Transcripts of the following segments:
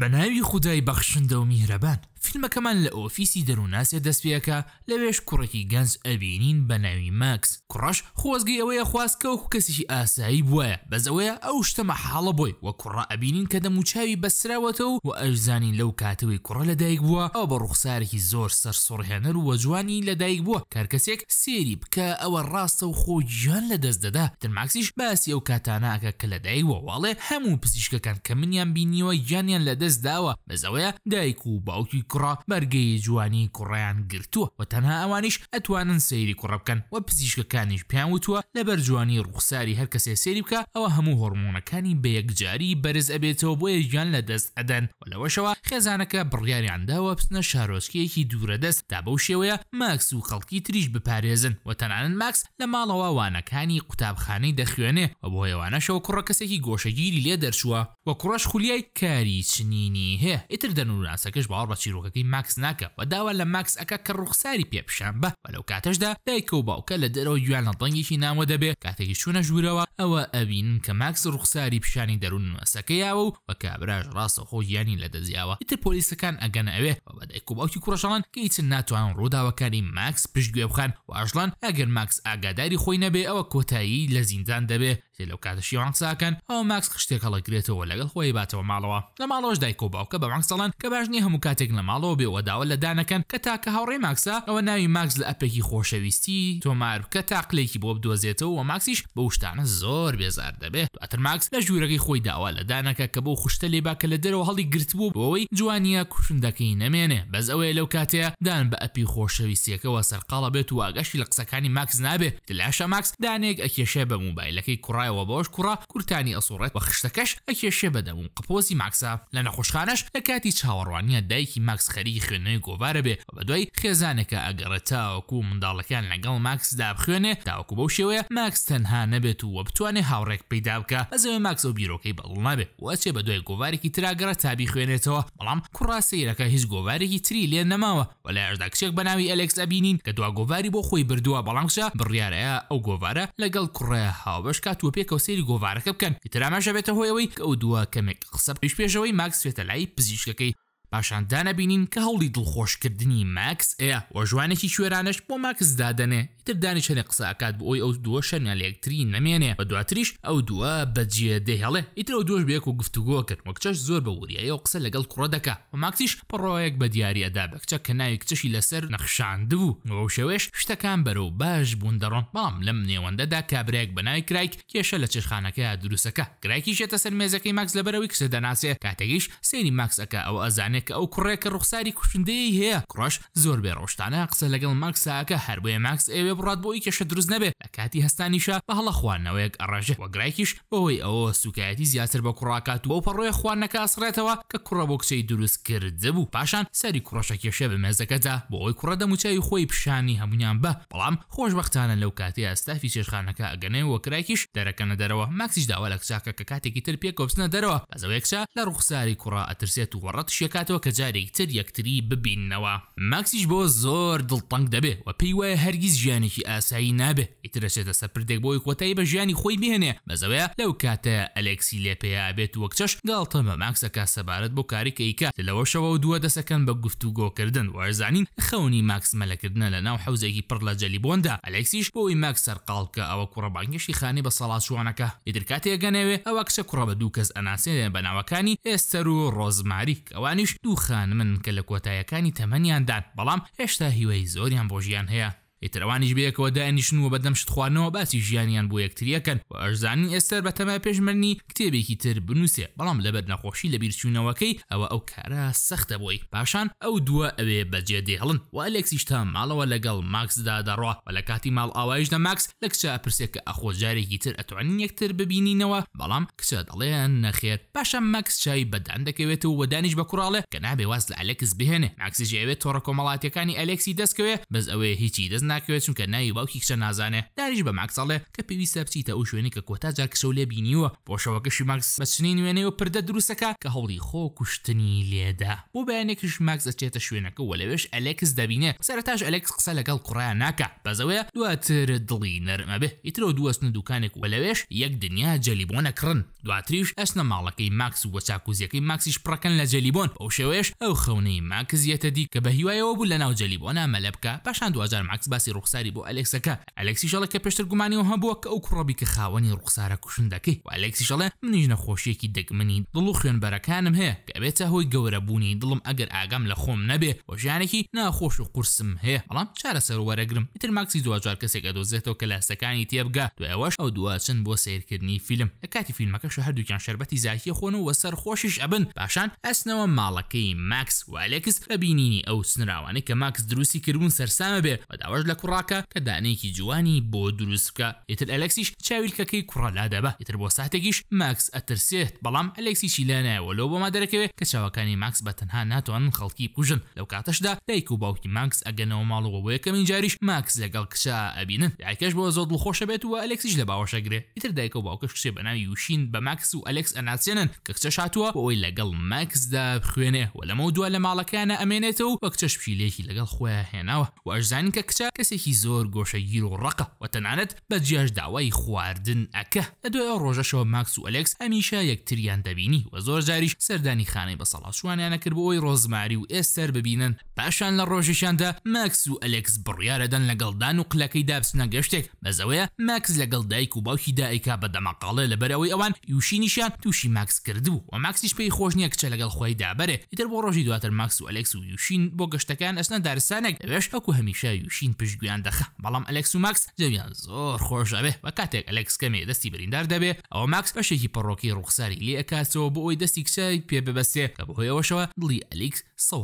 بە ناوی خودای بەخشندە و میهرەبان فیلمەکەمان لە ئۆفیسی دەروناسێ دەستپێکە لەوێش کوڕێکی گەنج ئەبینین بە ناوی ماکس کوڕش خۆزگی ئەوەیە خواستکە و کەسیشی ئاسایی بواە بەزەوەیە ئەو شتەمە حاڵە بۆی وە کوڕە ئەبینین کە دەموچاوی بەسراوەتەوە و ئەژزانین لەو کاتەوەی کوڕە لەدایک بووە ئەو بە ڕوخسارێکی زۆر سەر سڕهێنەر و وەجوانی لەدایک بووە کارکەسێک سێری بکە ئەوە ڕاستە و خۆ گیان لە دەست دەدا ترماکسیش باسی ئەو کاتاناکە کە لەدایک وەواڵێ هەموو پزیشکەکان کە منیان بینیەوە گیانیان لەدەست بەڕێز داوە بەزەوەیە دایک و باوکی کوڕا بەرگەی جوانی کوڕیان گرتووە و تەنها ئەوانیش ئەتوانن سەیری کوڕە بکەن و پزیشکەکانیش پیان وتووە لەبەر جوانی ڕوخساری هەر کەسێ سێری بکە ئەوە هەموو هۆرمۆنەکانی بەیەکجاری بەرز ئەبێتەوە بۆ یەکیان لە دەست ئەدەن و لەوەشەوە خێزانەکە بڕیاریانداوە بچنە شارۆچکیەکی دوورە دەست تا بەو شێوەیە ماکس و خەڵکی تریش بپارێزن و تەنانن ماکس لە ماڵەوە وانەکانی قوتابخانەی دەخوێنێ و بۆ هێوانەشەوە کوڕە کەسێکی گۆشەگیری لێ دەرچووە و کوڕش خولیای کاری چنی بینی هەیە ئیتر دەنوراسەکەش باوەڕ بە چیرۆکەکەی ماکس ناکە و داوا لە ماکس ئەکە کە ڕوخساری پێپشان بە بەلەو کاتەشدا دایکە و باوکە لە دەرەوە گویانە دەنگێکی نامۆ دەبێت کاتێکی چوونە ژوورەوە ئەوە ئەبین کە ماکس ڕوخساری پیشانی دەروون سەکەیاوە و بە کابراژ ڕاستە خۆ یانی لە دەزیاوە ئیتر پۆلیسەکان ئەگەنە ئەوێ بە دایک و باوکی کوڕەشەڵان کە هیچن ناتوان ڕووداوەکانی ماکس پشتگوێ بخان و ئاژلان ئەگەر ماکس ئاگاداری خۆی نەبێ ئەوە کۆتایی لە زیندان دەبێ کە لەو کاتەشی وانساکەن ئەو ماکس خشتێک هەڵەگرێتەوە لەگەڵ خۆی باتەوە ماڵەوە لە ماڵۆش دایک و باوکە بە ماکسەڵەن کە باش نیە هەموو کاتێک لە ماڵەوە بێوەداوە لە دانەکەن کە تاکە هاوڕێ ماکسە ئەوە ناوی ماکس لە ئەپێکی خۆشەویستی تۆمار کە تاقلێکی بۆ بدۆزێتەوە و ماکسیش بە شتانە زۆر بێزار دەبێت دواتر ماکس لە ژوورەکەی خۆی داوا لە دانەکە کە بۆ خوشتە لێبا کە لە دەرەوە هەڵی گرتبوو بۆەوەی جوانیە کوشندەکەی نەمێنێ بەس ئەوەیە لەو کاتەیە دان بە ئەپی خۆشەویستیەکەەوە سەرقاڵە بێت و واگەشتی لە قسەکانی ماکس نابێت لاشە ماکس دانێک ئەکێشێ بە موبایلەکەی کوڕای ئەوە بۆش کوڕا کورتانی ئەسوڕێت بە خشتەکەش ئەکێشێ بەدەم قپۆزی ماکسا لە نەخۆشخانش لە کاتی چاوەڕوانیە دایکی ماکس خەری خوێنەی گۆوارە بێ بە دوای خێزانەکە ئەگەڕە تاوەکو منداڵەکان لەگەڵ ماکسدا بخوێنێ تاوەکو بەو شێوەیە ماکس تەنها نەبێت و وە بتوانێ هاوڕێک پیدا بکە ئەزەوێ ماکس و بیرۆکەی بەڵ نابێ وەچێ بە دوای گۆوارێکی تراگەرە تابی خوێنێتەوە بەڵام کوڕا سیرەکە هیچ گۆوارێکی تری لێ نەماوە وە لە ئەردا کچێک بەناوی ئەلکس ئەبینین کە دوا گۆواری بۆ خۆی بردووە بەڵامشە بڕیارەیە ئەو گۆوارە لەگەڵ کوڕێ هاوبەشکات و پێ پێکەوە سێری گۆوارەکە بکەن ئیتراماشە بێتە هۆیەوەی ئەو دووە کەمێک قسە پیش پێشەوەی ماکس سوێتە لای پزیشکەکەی پاشان دانەبینین کە هەوڵی دڵخۆشکردنی ماکس ئێ وەژوانێکی شوێرانش بۆ ماکس دادەنێ تردانی شەنێ قساکات بۆ ئەوی ئەو دووە شەنە لەکتری نامێنێ بە دواتریش ئەو دووە بەجێ دەهێڵێ ئیتر ئەو دوۆش بێک و گفتوگۆ کرد وەکچەش زۆر بە وریایی و قسە لەگەڵ کوڕە دەکە و ماکسیش پڕۆیەک بە دیارەدا بەکچە کە نایک چشی لەسەر نەخشاندبوو ئەو شێوێش شتەکان بەرەو باش بوون دەڕۆن بام لەم نێوەندەدا کابراێک بەنای کرایک کێشە لە چرخانەکەی دروستەکە کرایکی شێتە سەر مێزەکەی ماکس لەبەرەوەی کسە دەناسێ کاتەگەیش سێری ماکسەکە ئەو ئەزانێت بزانێت کە ئەو کوڕێکە ڕوخساری کوشندەیە هەیە کوڕش زۆر بێ ڕۆشتانە قسە لەگەڵ ماکسساکە هەربێ ماکس ئێوێ بڕات بۆی کەشە دروست نەبێت لە کاتی هەستانیشە بە هەڵە خوانەوەیەک ئەڕژێ وەگرایکیش بەهۆی ئەوە سوکایەتی زیاتر بە کوڕاکات و پەڕۆی خوانەکە ئاسڕێتەوە کە کوڕە بۆ کچەی دروست کردە بوو پاشان سەری کوڕەشە کێشە بە مێزەکەدا بۆ ئەوی کوڕە دەموچای خۆی پیشانی هەمونیان بە بەڵام خۆشببختانە لەو کاتی ئەستافی چێشخانەکە ئەگەنەی وەکرایکیش دەرەکەنە دەرەوە ماکسیش داوا لە کچاکە کە کاتێکی تر پێکۆپسنە دەرەوە بەزەوەیەکچ لە ڕوخساری کوڕە ئەترسێت و وەڕەت شێکات دەکاتەوە کە جارێک تر یەکتری ببیننەوە ماکسیش بۆ زۆر دڵتەنگ دەبێ و پێی وایە هەرگیز ژیانێکی ئاسایی نابێ ئیترەشێتە سەرپردێک بۆی کۆتایی بە ژیانی خۆی بهێنێ بەزەوەە لەو کاتە ئەلێکسی لێ پێیابێت وەک چەش گاڵتەمە ماکسەکە سەبارەت بۆ کاریکەیکە لەوەشەوە و دووە دەسەکەن بە گفتوگۆکردن وەرزانین خەونی ماکس مەلەکردنە لە ناو حوزێکی پڕ لە جەلیبۆندا ئەلێکسیش بۆی ماکس سەرقالکە ئەوە کوڕەبانگەشی خانی بە سەڵات شوانەکە ئیدرکاتێگەنەوێ ئەوە کچە کوڕە بە دوو کەس ئەناسێنێ بە ناوەکانی ئێستەر و ڕۆزماریک ئەوانیش دوو خان من کە لە کۆتایەکانی تەمەنیاندان بەڵام هێشتا هیوای زۆریان بۆژیان هەیە ئیترەوانیش بەیەکەوە دانیشنوە بەدەم شتخواانەوە باسی ژیانیان بۆ یەکتریەکەن و ئەرزانین ئێستەر بە تەمای پێشمەرنی کتێبێکی تر بنووسێ بەڵام لەبەر نەخۆشی لە بیرچوونەوەکەی ئەوە ئەو کارە سەختە بۆی پاشان ئەو دووە ئەوێ بەجێ دێڵن و ئەلێکسیشتا ماڵەوە لەگەڵ ماکسدا دەڕوا و لە کاتی ماڵ ئاوایشدا ماکس لە کچە ئەپرسێک کە ئەخۆ جارێکی تر ئەتوانین یەکتر ببینینەوە بەڵام کچە دەڵێیان نەخێر پاشە مەکس چای بەدان دەکەوێت و وەدانیش بە کوڕاڵێ کە نابێ واز لە ئەلەکس بهێنێ ماکسیژێوێت تۆڕە کۆمەڵاتیەکانی ئەلێکسی دەستکەوێ بەس ئەوەیە هیچی دەست ناکەوێت چونکە ناوی باوکی کچە نازانێ داریش بە ماکساڵێ کە پێویستە بچیتە ئەو شوێنی کە کۆتا جار کەسە لێ بینیوە بۆشەوەکەشی ماکس بە سنین وێنێ و پردە دروستەکە کە هەوڵی خۆ کوشتنی لێدا بۆ بەیانێکش ماکس ئەچێتە شوێنەکە و لەوێش ئەلێکس دەبینێ سەرتاش ئەلێکس قسە لەگەڵ قڕیان ناکە بەزەوەە دواتر دڵی نەرمە بێ ئیترەوە دووەستن دوکانێک و لەوێش یەک دنیا جەلیبۆنە کڕن دواتریش ئەسنە ماڵەکەی ماکس و وەچکوزیەکەی ماکسیش پڕەکەن لە جەلیبۆن ئەو شێوێش ئەو خەونەی ماکزیەتە دی کە بە هیوایەوە بوو لە ناو جەلیبۆنە مەلە بکە پاشان دوجار ماکس بە باسی ڕوخساری بۆ ئەلکسەکە ئەلکسیشەڵە کە پێشتر گومانیەوە هەبووە کە ئەو کوڕەبی کە خاوەنی ڕوخسارە کوشندەکەی و ئەلکسیشەڵێ منیش نەخۆشیەکی دەگمنی دڵ و خوێنبەرەکانم هەیە کە بێتە هۆی گەورەبوونی دڵم ئەگەر ئاگام لە خۆم نەبێ و ژیانێکی ناخۆش و قورسم هەیە بەڵام چارە سەر وەرەگرم ئیتر ماکسی دوجار کەسێکە دۆزێتەوە کە لاسەکانی تێبگا دوێەوەش ئەو دوواچن بۆ سیرکردنی فیلم لە کاتی فیلمەکەش هەردووکیان شربەتی زاهیە خۆن و وەسەر خۆشیش ئەبن پاشان ئەسنەوە ماڵەکەی ماکس و ئەلێکس بە بینینی ئەو سنراوانەی کە ماکس دروستی کردبوون سەرسامە بێ بەداوەش لە کوڕاکە کە دانێکی جوانی بۆ دروستکە ئیتر ئەلەکسیش چاویلکەکەی کوڕالا دەبە ئیتر بۆ ساتێکیش ماکس ئەترسێت بەڵام ئەلەکسیشی لەنایەوە لەو بۆما دەرەکەوێت کە چاوەکانی ماکس بە تەنها ناتوانن خەڵکی پوژن لەو کاتەشدا دایک و باوکی ماکس ئەگەنەوە ماڵەوە بۆ یەکەمین جاریش ماکس لەگەڵ کچە ئەبینن دایکەش بۆ زۆر دڵخۆشە بێت و ئەلەکسیش لە باوەشەگرێ ئیتر دایکە و باوکەش کچێ بەناوی وشین بە ماکس و ئەلەکس ئەناچێنن کە کچە شاتووە بۆ ئەوەی لەگەڵ ماکسدا بخوێنێ و لەمە دووە لە ماڵەکانە ئەمێنێتەوە وەک چەشپیلێکی لەگەڵ خۆیان هێناوە و ئەژزانین کە کچە کەسێکی زۆر گۆشەگیر و ڕقە و تەنانەت بە جیاش داوای خواردن ئەکە لە دوای ڕۆژەشەوە ماکس و ئەلکس ئەمیشە یەکتریان دەبینی و زۆر جاریش سەردانی خانەی بە سەڵاشوانیانە کردبەوەی ڕۆزماری و ئێستەر ببینن پاشان لە ڕۆژیشاندا ماکس و ئەلکس بڕیارەدەن لەگەڵدان و قلەکەی دابسنە گەشتێک بەزەوەیە ماکس لەگەڵ دایک و باوکی دایکا بە دەمەقاڵێ لەبەرەوەی ئەوان یوشینیشان تووشی ماکس کردو و ماکسیش پێی خۆش نییە کچە لەگەڵ خۆی دابەرێ ئیتر بۆ ڕۆژی دواتر ماکس و ئەلکس و یوشین بۆ گەشتەکان ئەسنە دارستانێک لەبێش ئەکو هەمیشە یوشین پشتگویان دەخە بەڵام ئەلکس و ماکس جەویان زۆر خۆشەبێ بە کاتێک ئەلکس کەمێ دەستی بریندار دەبێ ئەو ماکس بەشێکی پەڕۆکی ڕوخساری لێ ئەکاتەوە بۆ ئەوی دەستی کچای پێ ببەستێ کە بەهۆیەوەشەوە دڵی ئەلیکس ١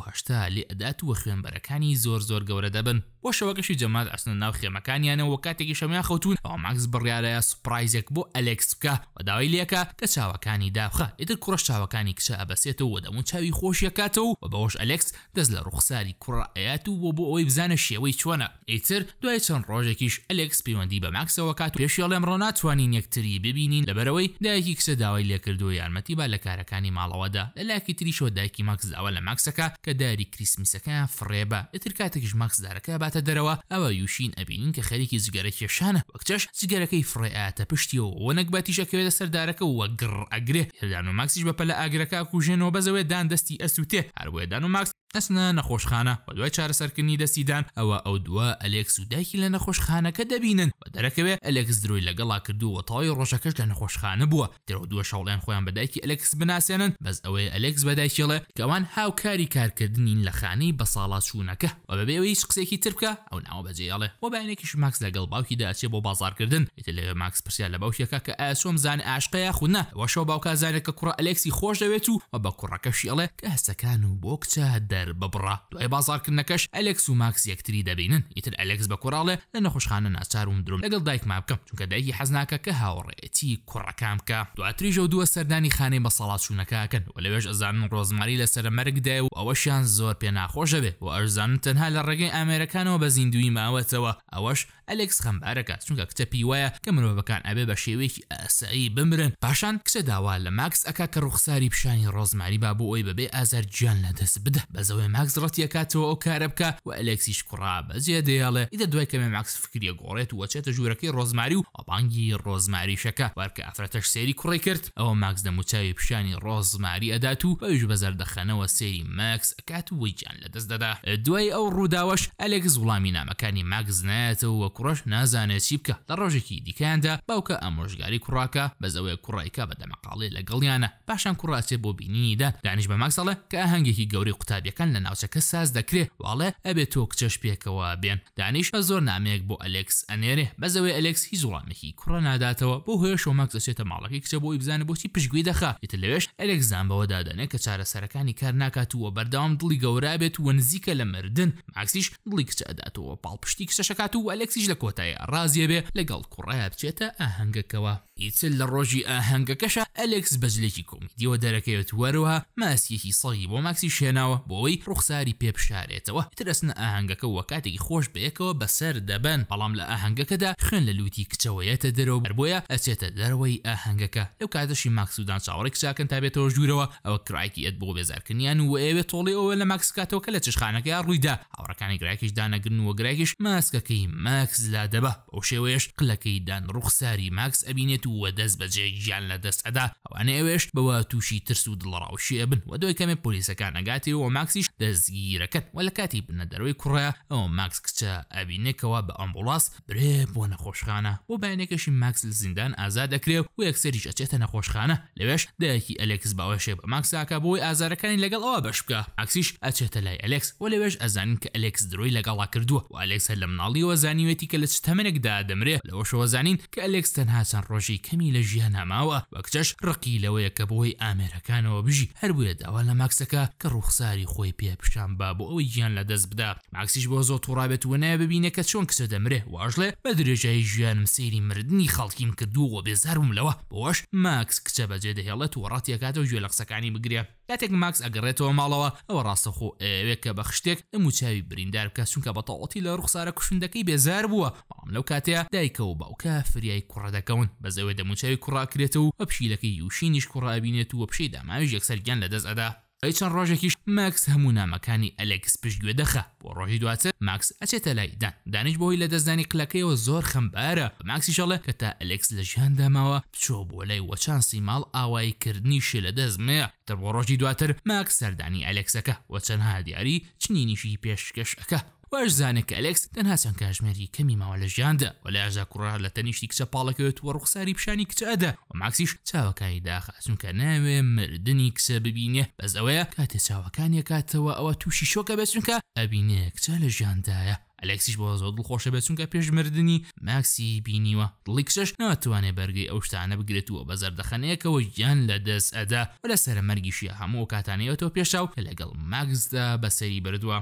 لێ ئەدات و و خوێنبەرەکانی زۆر زۆر گەورە دەبن بۆ شەوەکەشی جەمات ئەسنە ناو خێمەکانیانەوە کاتێکی شەمیا خەوتون ئەو ماکس بڕیاەیە سوپایزێک بۆ ئەلکس بکە و داوای لێکە کە چاوەکانی دابخە ئیتر کوڕە چاوەکانی کچە ئەبەسێتەوە و دەمون چاوی خۆشیەکاتەوە و بەەوەش ئەلکس دەست لە ڕوخساری کوڕائات و بۆ بۆ ئەوەی بزانە شێوەی چۆنە ئیتر دوای چەند ڕۆژێکیش ئەلکس پەیوەندی بە ماکسەوە کات پێشیڵێم ڕۆ ناتوانین یەکتری ببینین لەبەرەوەی دایکی کسە داوای لێکردو یارمەتی با لە کارەکانی ماڵەوەدا لە لاکی تریشەوە دایکی ماکس داوا لە ماکسەکە کە داری کریسمیسەکە فڕێبە ئتر کاتێکیش ماکس دارەکە بات ئەڕاتە دەرەوە ئەوە یوشین ئەبینین کە خەریکی زگەرە کێشانە وەکچەش زگەرەکەی فڕێئاتە پشتیەوە وەنەک باتیشەکەوێتە سەردارەکە وە گڕ ئەگرێ هێدان و ماکسیش بەپە لە ئاگرەکە کوژێنەوە بەزەوێ دان دەستی ئەسووتێ هەروەدان و ماکس ئەسنا نەخۆشخانە بە دوای چارەسەرکردنی دەستیدان ئەوە ئەو دووە ئەلێکس و دایکی لە نەخۆشخانەکە دەبینن و دەرەکەوێ ئەلێکس دروی لەگەڵا کردو و تاوی ڕۆژەکەش لە نەخۆشخانە بووە درەوە دووە شەڵیان خۆیان بەدایکی ئەلێکس بناسێنن بەس ئەوەی ئەلێکس بەدایکیڵێ کەوان هاوکاری کارکردنین لە خانەی بە ساڵا چوونەکە و بەبێەوە هیچ قسێکی ترکە ئەو ناوە بەجێڵێ و باینێکیش ماکس لەگەڵ باوکی داچێ بۆ بازارکردن ئیت لە ماکس پرسیار لە باوکیەکە کە ئاسۆم زان عاشقەیە خوونە وەشەوە باوکە زانێت کە کوڕە ئەلێکسی خۆش دەوێت و بە کوڕەکەشیڵێ کە هەستەکان و بۆ کچە دەر هەر ببڕە دوای بازارکردنەکەش ئەلکس و ماکس یەکتری دەبینن ئیتر ئەلکس بە کوڕاڵێ لە نەخۆشخانە ناچاروم درم لەگەڵ دایکما بکەم چونکە دایکی حەزناکە کە هاوڕێتی کوڕەکان بکە دواتریژە و دووە سەردانی خانەی بە سەڵاتچوونەکەکەن و لەوێش ئەزانم ڕۆزماری لە سرە مەرگدای و ئەوەشیان زۆر پێ ناخۆشە بێ و ئەرزان تەنها لە ڕێگەی ئامێرەکانەوە بە زیندوی ماوەتەوە ئەوەش ئەلکس خەمبارەکە چونکە کتەپی وایە کە مرۆڤەکان ئەبێ بە شێوەیەکی ئەسایی بمرن پاشان کچە داوا لە ماکس ئەکا کە ڕوخساری پیشانی ڕۆزماری با بۆ ئەوی بەبێ ئازار گیان لەدەست بدە بە ئەزەوەی ماکس ڕەتی کاتەوە ئەو کارە بکە و ئەلکسیش کوڕا بەجێ دەیاڵێ ئیدە دوای کەمێ ماکس فکریە گۆڕێت و وەچێتە ژوورەکەی ڕۆزماری و ئەپانگی ڕۆزماریشەکە وارکە ئافرەتەش سێری کوڕی کرد ئەوە ماکس دەموچاوی پیشانی ڕۆزماری ئەدات و بەویش بەزەر دەخەنەوە سێری ماکس ئەکات و وەیجان لە دەست دەدا دوای ئەو ڕووداوەش ئەلێکس وڵامی نامەکانی ماکس نایەتەوە وە کوڕش نازانێت چی بکە لە ڕۆژێکی دیکەیاندا باوکە ئامۆژگاری کوڕاکە بەزەوەی کوڕایکە بە دەمەقاڵی لەگەڵیانە پاشان کوڕاچێت بۆ بینینیدا دانیش بە ماکسەڵە کە هەنگێکی گەوری قوتابیەکە شتەکان لە ناوچەکە ساز دەکرێت واڵێ ئەبێت تۆ کچە شپێکەوە بێن دانیش بە زۆر نامەیەک بۆ ئەلکس ئەنێرێ بەزەوەی ئەلکس هیچ وڵامێکی کوڕە ناداتەوە بۆ هێ شۆمەک دەچێتە ماڵەکەی کچە بۆی بزانە بۆچی پشگوی دەخا ئیت لەوێش ئەلکزان بەوە دادەنێ کە چارەسەرەکانی کار ناکاتوە بەرداوام دڵی گەورا بێت و نزیکە لە مردن ماکسیش دڵی کچە ئەداتەوە پاڵپشتی کچەشکات و ئەلکسیش لە کۆتایی ڕازیە بێ لەگەڵ کوڕایە بچێتە ئاهەنگەکەەوە ئیتل لە ڕۆژی ئاهەنگەکەشە ئەلکس بەجلێکی کۆمیدیەوە دەرەکەوێت وەروها ماسیەکی سەگی بۆ ماکسی شێناوە بۆەوەی ڕوخساری پێپشارێتەوە ترسنە ئاهەنگەکە وە کاتێکی خۆش بەیەکەوە بەسەر دەبەن بەڵام لە ئاهەنگەکەدا خوێن لە لوتی کچەوەیەتە دەرەوە بەربە ئەچێتە دەرەوەی ئاهەنگەکە لەو کاتەشی ماکسودان چاوەڕێک چاکەن تا بێتەوە ژوورەوە ئەوە کراکی ئەت بۆ بێزارکردنیان و ئێوێ تۆڵی ئەوە لە ماکسکاتەوە کە لە چشخانەکەی ڕوویدا هاوڕەکانی گراکیش دانەگرن وە گراکیش ماسکەکەی ماکس لا دەبە ئەو شێوەیەش قلەکەی دان ڕوخساری ماکس ئەبینێت دەبێت و وە دەست بەجێ گیان لە دەست ئەدا ئەوانە ئەوێشت بەوە تووشی ترس و دڵڕاوشیە بن و دوای کەمێ پۆلیسەکان نگاتی و ماکسیش دەستگیرەکەن و لە کاتی بنە دەروی کوڕە ئەو ماکس کچە ئەبینێکەوە بە ئەمبولاس برێ بۆ نەخۆشخانە بۆ بایانێکەشی ماکسل زیندان ئازا دەکرێ و یەکسەریش ئەچێتە نەخۆشخانە لەوێش دایکی ئەلکس باوەشێ بە ماکساکە بۆی ئازارەکانی لەگەڵ ئەوە بەش بکە ئاکسیش ئەچێتە لای ئەلکس و لەوێش ئەزانین کە ئەلکس درۆی لەگەڵا کردووە و ئەلکس هەر لە مناڵیەوە زانیوێتی کە لە چ تەمەێکدا دەمرێ لەەوەشەوە زانین کە ئەلکس تەنها چەند ڕۆژی سەری کەمی لە ژیان ناماوە بە کچەش ڕقی لەوەیە کە بۆی ئامێرەکانەوە بژی هەرویە داوا لە ماکسەکە کە ڕوخساری خۆی پێپشان با بۆ ئەوەی گیان لە دەست بدا ماکسیش بۆ زۆ توڕابێت وەنایە ببینە کە چۆن کسە دەمرێ واژڵێ بە درێژایی ژیانم سەیری مردنی خەڵکیم کردووە بێزارم لەوە بۆش ماکس کچە بەجێ دەهێڵێت و ڕاتیەکاتەوە گوێ لە قسەکانی بگرێ کاتێک ماکس ئەگەڕێتەوە ماڵەوە ئەوە ڕاستەخۆ ئەوێک کە بە خشتێک ئەموچاوی بریندار بکە چونکە بەتەڵەتی لە ڕوخسارە کوشندەکەی بێزار بووە بەڵام لەو کاتەیە دایکە و باوکە فریای کوڕە دەکەون بەزەوە ئەوێ دەموچاوی کوڕاکرێتە و بە پشیلەکەی یوشینیش کوڕابینێت و وە پشەی داماویش یەکسەرگیان لە دەست ئەدا ئەی چەند ڕۆژێکیش ماکس هەموو نامەکانی ئەلێکس پشتگوێ دەخە بۆ ڕۆژی دواتە ماکس ئەچێتە لای دان دانیش بۆی لە دەستدانی کلەکەیەوە زۆر خەمبارە ماکسیشەڵێ کە تا ئەلێکس لە ژیانداماوە بچۆ بۆ لای وەچانسی ماڵ ئاواییکردنی شێ لە دەستمەیە تر بۆ ڕۆژی دواتر ماکس سەردانی ئەلێکسەکە وە چەندها دیاری چنینیشی پێشکەشەکە واش زانێت کە ئەلکس تەنها چەند کاژمێری کەمی ماوە لە ژیاندا و لە یاژا کوڕار لە تەنیشتی کچە پاڵەکەوێت وە ڕوخساری پیشانی کچەدا و ماکسیش چاوەکانی داخ چونکە ناوێ مردنی کسە ببینێ بەس ئەوەیە کاتێ چاوەکانی کاتەوە ئەوە تووشی شۆکە بەچونکە ئەبینێ کچە لە ژیاندایە ئەلکسیش بۆ زۆر دڵخۆشە بەچونکە پێشمردنی ماکسی بینیوە دڵی کشش ناتوانێت بەرگی ئەو شتانە بگرێتوە بە زەردەخەنەیەکەوە یان لە دەست ئەدا و لە سەرە مەرگیشیە هەموو کاتانەیەەوە تۆ پێشاو لەگەڵ ماکسدا بەسەری بردووە.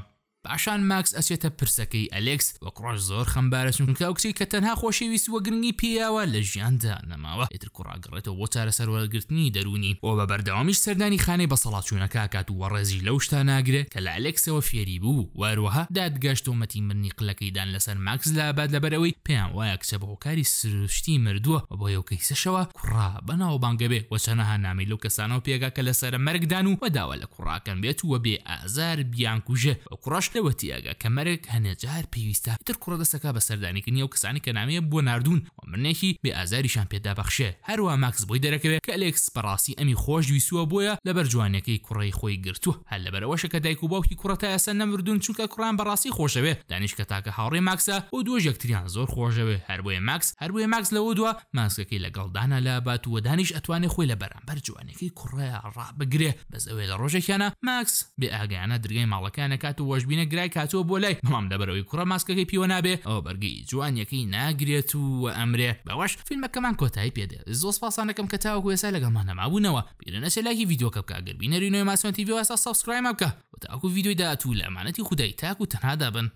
پاشان ماکس ئەسێتە پرسەکەی ئەلکس وە کوڕۆژ زۆر خەمبارە چونکە کچی کە تەنها خۆشیویست وە گرنگی پێیاوە لە ژیاندا نەماوە ئتر کوڕاگەڕێتەوە بۆ چارە سەروەگررتنی دەرونی ئەو بە بەردەوامیش سەردانی خانەی بە سەڵاتچوونەکە کات و وەڕێزی لەو شتا ناگرێ کە لە ئەلکسەوە فێری بوو واروەها دادگەشت تۆمەتی منی قلەکەیدان لەسەر ماکس لاباد لەبەرەوەی پێیان وایە کچە بە هۆکاری سروشتی مردووە و بۆ یەوکەی سەشەوە کوڕا بەناو بانگەبێ وەچەنەها نامی لەو کەسانەوە پێگا کە لەسرە مەرگدان و وەداوە لە کوڕاکەن بێت وە بێ ئازار بیانکوژێ کوڕش لەوەتیاگە کەمەرێک هەنێجار پێویستە تر کوڕە دەستەکە بە سەردانیکردنی و کەسانی کە نامەیە بۆ نردون مرنێکی بێ ئازاریشان پێدابەخشێ هەروە ماکس بۆی دەرەکەوێت کە ئەلێکس بەڕاستی ئەمی خۆشوی سووە بۆیە لەبەر جوانەکەی کوڕی خۆی گرتووە هەل لەبەرەوەشە کە دایک و باوکی کوڕەتە ئەسە نەمردون چونکە کوڕان بەڕاستی خۆشەوێ دانیشکە تاکە هاوڕێ ماکسە بۆ دوۆ یەکتریان زۆر خۆشەوێ هەروەیە ماکس هەروەیە ماکس لەوە دووە ماسکەکەی لەگەڵدانە لە باتووە دانیش ئەتوانێت خۆی لە بەرامبەر جوانەکەی کوڕەیە ڕابگرێ بەس ئەوێ لە ڕۆژێکیانە ماکس بێ ئاگیانە دررگەی ماڵەکانە کات و وەشبینە گرای کاتووە بۆ لای مام لەبەرەوەی کوڕە ماسکەکەی پیوە نابێ ئەو بەرگی جوانیەکەی ناگرێت و ئەمرێ بگیرێ باوەش فیلمەکەمان کۆتایی پێدێ زۆ پاسانەکەم کە تاوەکو ێسا لەگەڵ مانەمابوونەوە پێرەنەشە لایکی ڤیددیوکە بکە گەربینەرینەوەی ماسۆن تیڤ ئەسا سبسکرایب بکە و تاکو ڤیددیوی داهاتوو لە ئەمانەتی خودای تاک و تەنها دابن